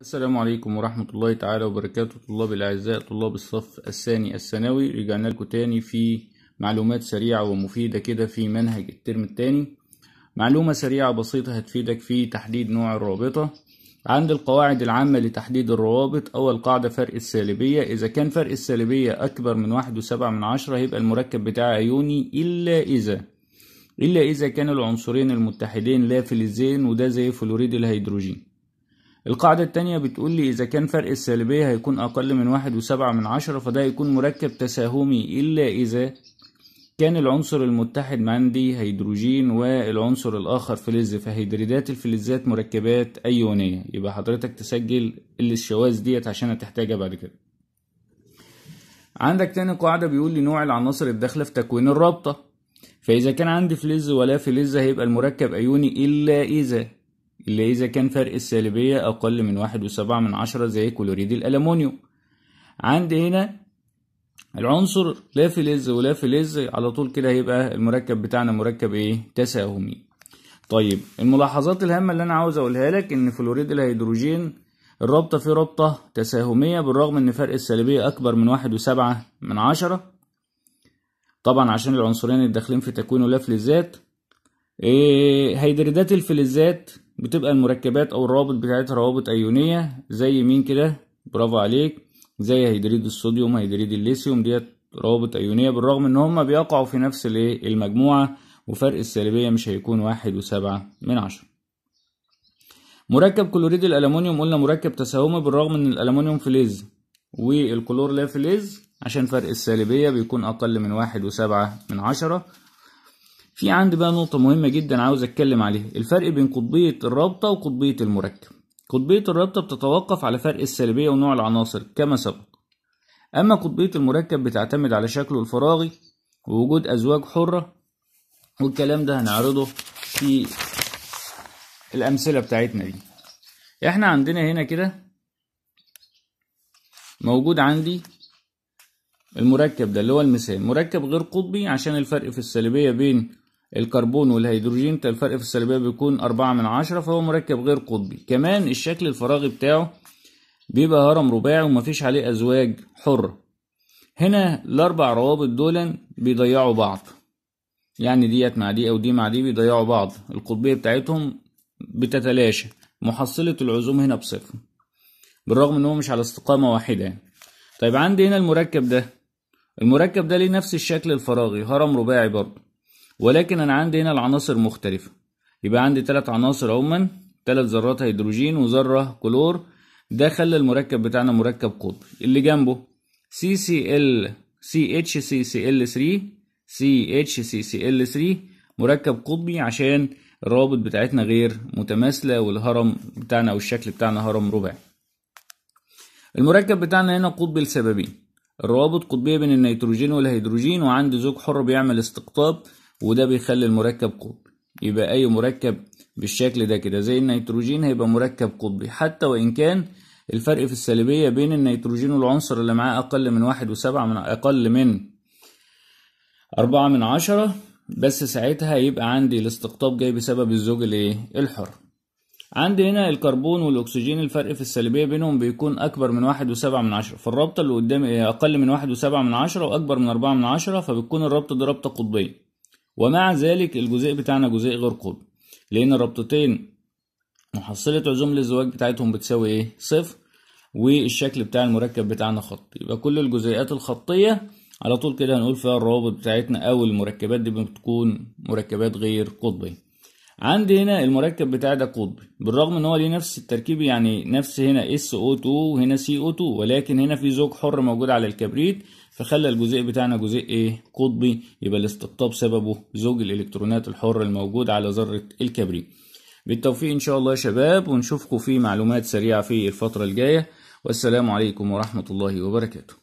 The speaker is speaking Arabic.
السلام عليكم ورحمة الله تعالى وبركاته طلاب الأعزاء طلاب الصف الثاني الثانوي رجعنا لكم تاني في معلومات سريعة ومفيدة كده في منهج الترم التاني معلومة سريعة بسيطة هتفيدك في تحديد نوع الرابطة عند القواعد العامة لتحديد الروابط أول قاعدة فرق السالبية إذا كان فرق السالبية أكبر من واحد وسبعة من عشرة هيبقى المركب بتاع أيوني إلا إذا إلا إذا كان العنصرين المتحدين لا فلزين وده زي فلوريد الهيدروجين القاعدة التانية بتقول لي إذا كان فرق السالبية هيكون أقل من واحد وسبعة من عشرة فده هيكون مركب تساهمي إلا إذا كان العنصر المتحد عندي هيدروجين والعنصر الآخر فلز فهيدريدات الفلزات مركبات أيونية يبقى حضرتك تسجل الشواذ ديت عشان هتحتاجها بعد كده عندك تاني قاعدة بيقول لي نوع العناصر الداخلة في تكوين الرابطة فإذا كان عندي فلز ولا فلز هيبقى المركب أيوني إلا إذا اللي إذا كان فرق السالبية أقل من واحد وسبعة من عشرة زي كلوريد الألمونيوم عند هنا العنصر لا فلز ولا فلز على طول كده هيبقى المركب بتاعنا مركب إيه تساهمي طيب الملاحظات الهامة اللي أنا عاوز أقولها لك إن فلوريد الهيدروجين الرابطة فيه رابطة تساهمية بالرغم إن فرق السالبية أكبر من واحد وسبعة من عشرة طبعا عشان العنصرين الداخلين في تكوينه لا فلزات إيه هيدريدات الفلزات بتبقى المركبات او الروابط بتاعتها روابط ايونيه زي مين كده برافو عليك زي هيدريد الصوديوم هيدريد الليثيوم ديت روابط ايونيه بالرغم ان هما بيقعوا في نفس الايه المجموعه وفرق السالبيه مش هيكون واحد وسبعة من عشرة مركب كلوريد الالومنيوم قلنا مركب تساهمي بالرغم ان الالومنيوم فلز والكلور لا فلز عشان فرق السالبيه بيكون اقل من واحد وسبعة من عشرة في عندي بقى نقطة مهمة جدا عاوز أتكلم عليها الفرق بين قطبية الرابطة وقطبية المركب قطبية الرابطة بتتوقف على فرق السلبية ونوع العناصر كما سبق أما قطبية المركب بتعتمد على شكله الفراغي ووجود أزواج حرة والكلام ده هنعرضه في الأمثلة بتاعتنا دي احنا عندنا هنا كده موجود عندي المركب ده اللي هو المثال مركب غير قطبي عشان الفرق في السلبية بين الكربون والهيدروجين الفرق في السلبية بيكون أربعة من عشرة فهو مركب غير قطبي كمان الشكل الفراغي بتاعه بيبقى هرم رباعي ومفيش عليه أزواج حرة هنا الأربع روابط دول بيضيعوا بعض يعني ديت مع دي أو دي مع دي بيضيعوا بعض القطبية بتاعتهم بتتلاشى محصلة العزوم هنا بصفر بالرغم إن هو مش على استقامة واحدة يعني. طيب عندي هنا المركب ده المركب ده ليه نفس الشكل الفراغي هرم رباعي برضه ولكن انا عندي هنا العناصر مختلفة يبقى عندي ثلاث عناصر عموما ثلاث ذرات هيدروجين وذرة كلور ده خلى المركب بتاعنا مركب قطبي اللي جنبه سي سي ال سي اتش سي سي ال 3 سي اتش سي سي ال 3 مركب قطبي عشان الروابط بتاعتنا غير متماثلة والهرم بتاعنا او الشكل بتاعنا هرم رباعي المركب بتاعنا هنا قطبي لسببين الروابط قطبية بين النيتروجين والهيدروجين وعندي زوج حر بيعمل استقطاب وده بيخلي المركب قطبي يبقى أي مركب بالشكل ده كده زي النيتروجين هيبقى مركب قطبي حتى وإن كان الفرق في السلبية بين النيتروجين والعنصر اللي معاه أقل من واحد وسبعة من أقل من أربعة من عشرة بس ساعتها يبقى عندي الاستقطاب جاي بسبب الزوج الايه الحر عندي هنا الكربون والاكسجين الفرق في السلبيه بينهم بيكون اكبر من واحد وسبعة من عشرة فالرابطه اللي قدام اقل من واحد وسبعة من عشرة واكبر من أربعة من عشرة فبتكون الرابطه دي رابطه قطبيه ومع ذلك الجزيء بتاعنا جزيء غير قطبي لأن الربطتين محصلة عزوم الزواج بتاعتهم بتساوي إيه؟ صفر والشكل بتاع المركب بتاعنا خط يبقى كل الجزيئات الخطية على طول كده هنقول فيها الروابط بتاعتنا أو المركبات دي بتكون مركبات غير قطبية عندي هنا المركب بتاع ده قطبي بالرغم ان هو ليه نفس التركيب يعني نفس هنا SO2 وهنا CO2 ولكن هنا في زوج حر موجود على الكبريت فخلى الجزء بتاعنا جزء ايه قطبي يبقى الاستقطاب سببه زوج الالكترونات الحر الموجود على ذرة الكبريت بالتوفيق ان شاء الله يا شباب ونشوفكم في معلومات سريعة في الفترة الجاية والسلام عليكم ورحمة الله وبركاته